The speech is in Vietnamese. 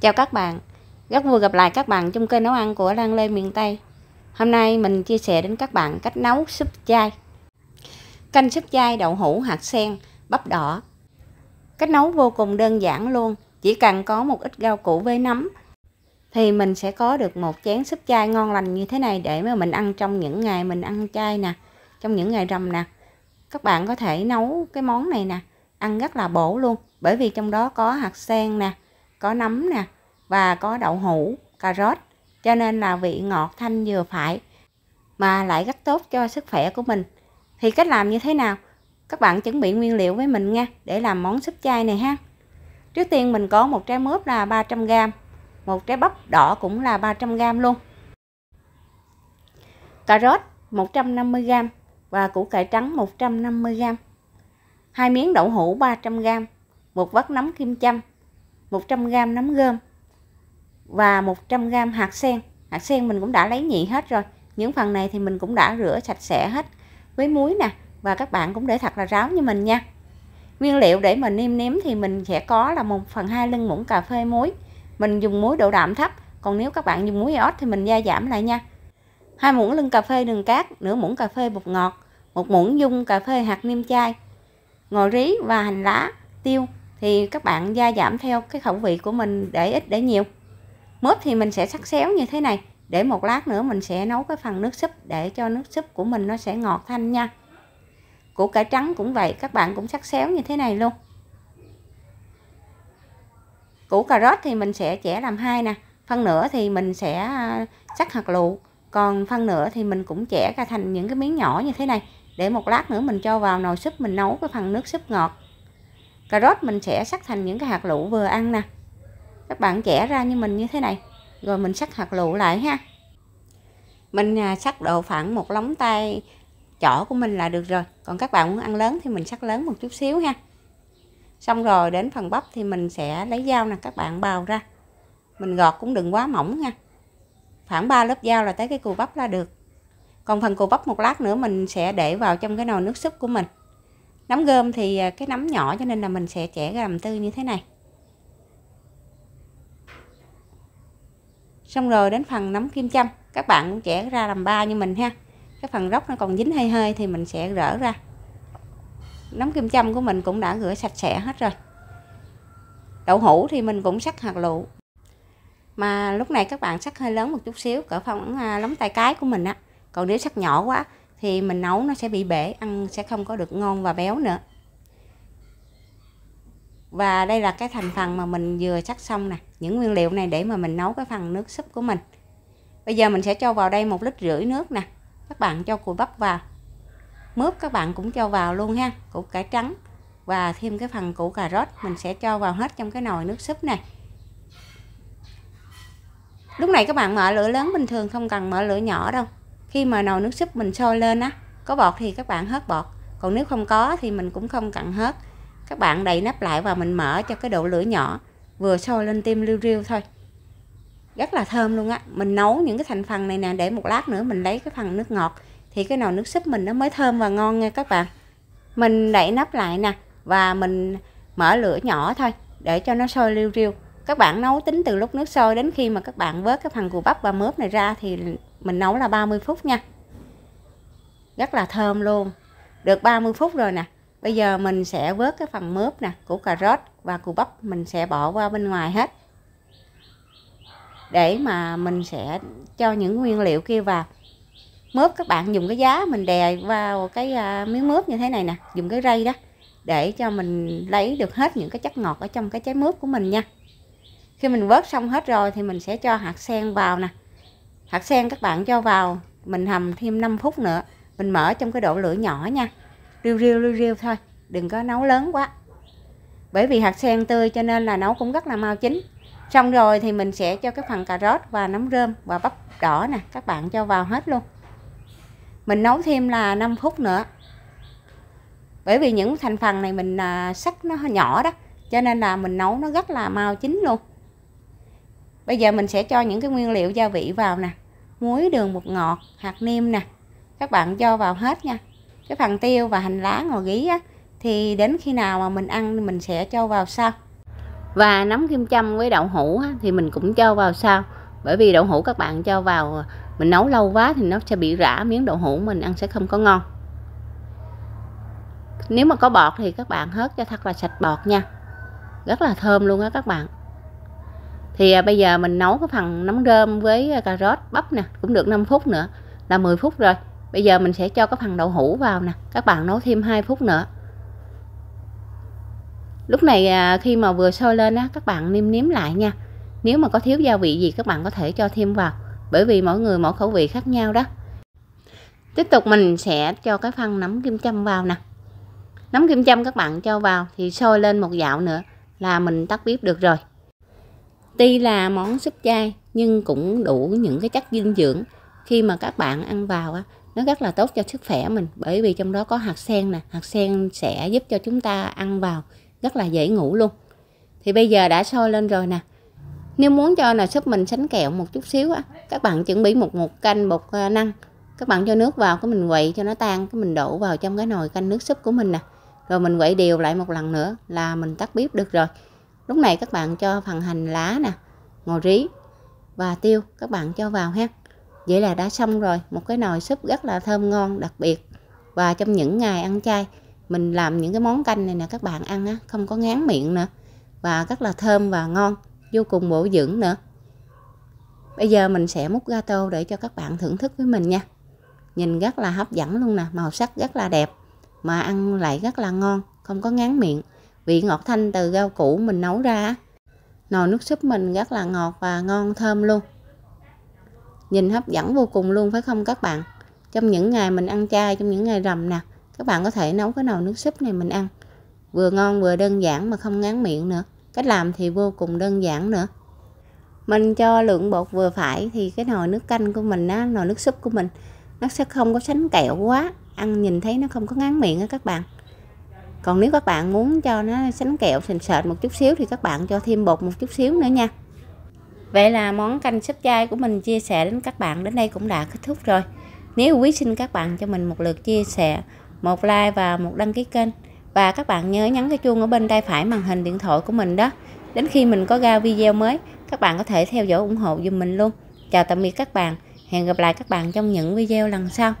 Chào các bạn, rất vui gặp lại các bạn trong kênh nấu ăn của Lan Lê miền Tây. Hôm nay mình chia sẻ đến các bạn cách nấu súp chai. Canh súp chai đậu hũ hạt sen, bắp đỏ. Cách nấu vô cùng đơn giản luôn, chỉ cần có một ít rau củ với nấm thì mình sẽ có được một chén súp chai ngon lành như thế này để mà mình ăn trong những ngày mình ăn chay nè, trong những ngày rằm nè. Các bạn có thể nấu cái món này nè, ăn rất là bổ luôn bởi vì trong đó có hạt sen nè có nấm nè và có đậu hũ, cà rốt. Cho nên là vị ngọt thanh vừa phải mà lại rất tốt cho sức khỏe của mình. Thì cách làm như thế nào? Các bạn chuẩn bị nguyên liệu với mình nha để làm món súp chay này ha. Trước tiên mình có một trái mướp là 300g, một trái bắp đỏ cũng là 300g luôn. Cà rốt 150g và củ cải trắng 150g. Hai miếng đậu hũ 300g, một vắt nấm kim châm, 100g nấm gơm và 100g hạt sen hạt sen mình cũng đã lấy nhị hết rồi những phần này thì mình cũng đã rửa sạch sẽ hết với muối nè và các bạn cũng để thật là ráo như mình nha nguyên liệu để mình nêm nếm thì mình sẽ có là một phần hai lưng muỗng cà phê muối mình dùng muối độ đạm thấp còn nếu các bạn dùng muối ớt thì mình gia giảm lại nha hai muỗng lưng cà phê đường cát nửa muỗng cà phê bột ngọt một muỗng dung cà phê hạt niêm chai ngò rí và hành lá tiêu thì các bạn gia giảm theo cái khẩu vị của mình để ít để nhiều mướp thì mình sẽ sắc xéo như thế này để một lát nữa mình sẽ nấu cái phần nước súp để cho nước súp của mình nó sẽ ngọt thanh nha củ cải trắng cũng vậy các bạn cũng sắc xéo như thế này luôn củ cà rốt thì mình sẽ chẻ làm hai nè phân nửa thì mình sẽ à, sắc hạt lựu còn phân nửa thì mình cũng chẻ ra thành những cái miếng nhỏ như thế này để một lát nữa mình cho vào nồi súp mình nấu cái phần nước súp ngọt cà rốt mình sẽ sắc thành những cái hạt lựu vừa ăn nè các bạn chẻ ra như mình như thế này rồi mình sắc hạt lựu lại ha mình à, sắc độ khoảng một lóng tay chỏ của mình là được rồi còn các bạn muốn ăn lớn thì mình sắc lớn một chút xíu ha xong rồi đến phần bắp thì mình sẽ lấy dao nè các bạn bào ra mình gọt cũng đừng quá mỏng nha khoảng 3 lớp dao là tới cái cù bắp là được còn phần cù bắp một lát nữa mình sẽ để vào trong cái nồi nước súp của mình nấm gom thì à, cái nấm nhỏ cho nên là mình sẽ chẻ ra làm tư như thế này xong rồi đến phần nấm kim châm các bạn cũng chẻ ra làm ba như mình ha cái phần róc nó còn dính hơi hơi thì mình sẽ rỡ ra nấm kim châm của mình cũng đã rửa sạch sẽ hết rồi đậu hũ thì mình cũng sắc hạt lựu mà lúc này các bạn sắc hơi lớn một chút xíu cỡ phong à, lóng tay cái của mình á còn nếu sắc nhỏ quá thì mình nấu nó sẽ bị bể ăn sẽ không có được ngon và béo nữa và đây là cái thành phần mà mình vừa sắc xong nè những nguyên liệu này để mà mình nấu cái phần nước súp của mình bây giờ mình sẽ cho vào đây một lít rưỡi nước nè các bạn cho cùi bắp vào mướp các bạn cũng cho vào luôn ha củ cải trắng và thêm cái phần củ cà rốt mình sẽ cho vào hết trong cái nồi nước súp này lúc này các bạn mở lửa lớn bình thường không cần mở lửa nhỏ đâu khi mà nồi nước súp mình sôi lên á có bọt thì các bạn hớt bọt còn nếu không có thì mình cũng không cần hớt các bạn đậy nắp lại và mình mở cho cái độ lửa nhỏ vừa sôi lên tim liu riu thôi rất là thơm luôn á mình nấu những cái thành phần này nè để một lát nữa mình lấy cái phần nước ngọt thì cái nồi nước súp mình nó mới thơm và ngon nha các bạn mình đậy nắp lại nè và mình mở lửa nhỏ thôi để cho nó sôi liu riu các bạn nấu tính từ lúc nước sôi đến khi mà các bạn vớt cái phần cù bắp và mướp này ra thì mình nấu là 30 phút nha rất là thơm luôn được 30 phút rồi nè bây giờ mình sẽ vớt cái phần mướp nè của cà rốt và củ bắp mình sẽ bỏ qua bên ngoài hết để mà mình sẽ cho những nguyên liệu kia vào mướp các bạn dùng cái giá mình đè vào cái à, miếng mướp như thế này nè dùng cái rây đó để cho mình lấy được hết những cái chất ngọt ở trong cái trái mướp của mình nha khi mình vớt xong hết rồi thì mình sẽ cho hạt sen vào nè hạt sen các bạn cho vào mình hầm thêm 5 phút nữa mình mở trong cái độ lửa nhỏ nha riêu riêu riêu riêu thôi đừng có nấu lớn quá bởi vì hạt sen tươi cho nên là nấu cũng rất là mau chín xong rồi thì mình sẽ cho cái phần cà rốt và nấm rơm và bắp đỏ nè các bạn cho vào hết luôn mình nấu thêm là 5 phút nữa bởi vì những thành phần này mình à, sắc nó nhỏ đó cho nên là mình nấu nó rất là mau chín luôn bây giờ mình sẽ cho những cái nguyên liệu gia vị vào nè muối đường bột ngọt hạt nêm nè các bạn cho vào hết nha cái phần tiêu và hành lá ngò gí á, thì đến khi nào mà mình ăn mình sẽ cho vào sau và nấm kim châm với đậu hũ thì mình cũng cho vào sau bởi vì đậu hũ các bạn cho vào mình nấu lâu quá thì nó sẽ bị rã miếng đậu hũ mình ăn sẽ không có ngon nếu mà có bọt thì các bạn hớt cho thật là sạch bọt nha rất là thơm luôn á các bạn thì à, bây giờ mình nấu cái phần nấm rơm với à, cà rốt bắp nè cũng được 5 phút nữa là 10 phút rồi bây giờ mình sẽ cho cái phần đậu hũ vào nè các bạn nấu thêm 2 phút nữa lúc này à, khi mà vừa sôi lên á các bạn nêm nếm lại nha nếu mà có thiếu gia vị gì các bạn có thể cho thêm vào bởi vì mỗi người mỗi khẩu vị khác nhau đó tiếp tục mình sẽ cho cái phần nấm kim châm vào nè nấm kim châm các bạn cho vào thì sôi lên một dạo nữa là mình tắt bếp được rồi Tuy là món súp chay nhưng cũng đủ những cái chất dinh dưỡng khi mà các bạn ăn vào á, nó rất là tốt cho sức khỏe mình bởi vì trong đó có hạt sen nè, hạt sen sẽ giúp cho chúng ta ăn vào rất là dễ ngủ luôn. Thì bây giờ đã sôi lên rồi nè. Nếu muốn cho nồi súp mình sánh kẹo một chút xíu á, các bạn chuẩn bị một một canh bột ờ, năng. Các bạn cho nước vào cái mình quậy cho nó tan, cái mình đổ vào trong cái nồi canh nước súp của mình nè. Rồi mình quậy đều lại một lần nữa là mình tắt bếp được rồi lúc này các bạn cho phần hành lá nè ngò rí và tiêu các bạn cho vào ha vậy là đã xong rồi một cái nồi súp rất là thơm ngon đặc biệt và trong những ngày ăn chay mình làm những cái món canh này nè các bạn ăn á không có ngán miệng nữa và rất là thơm và ngon vô cùng bổ dưỡng nữa bây giờ mình sẽ múc gato để cho các bạn thưởng thức với mình nha nhìn rất là hấp dẫn luôn nè màu sắc rất là đẹp mà ăn lại rất là ngon không có ngán miệng vị ngọt thanh từ rau củ mình nấu ra nồi nước súp mình rất là ngọt và ngon thơm luôn nhìn hấp dẫn vô cùng luôn phải không các bạn trong những ngày mình ăn chay trong những ngày rằm nè các bạn có thể nấu cái nồi nước súp này mình ăn vừa ngon vừa đơn giản mà không ngán miệng nữa cách làm thì vô cùng đơn giản nữa mình cho lượng bột vừa phải thì cái nồi nước canh của mình á nồi nước súp của mình nó sẽ không có sánh kẹo quá ăn nhìn thấy nó không có ngán miệng á các bạn còn nếu các bạn muốn cho nó sánh kẹo sền sệt một chút xíu thì các bạn cho thêm bột một chút xíu nữa nha vậy là món canh súp chai của mình chia sẻ đến các bạn đến đây cũng đã kết thúc rồi nếu quý xin các bạn cho mình một lượt chia sẻ một like và một đăng ký kênh và các bạn nhớ nhấn cái chuông ở bên tay phải màn hình điện thoại của mình đó đến khi mình có ra video mới các bạn có thể theo dõi ủng hộ giùm mình luôn chào tạm biệt các bạn hẹn gặp lại các bạn trong những video lần sau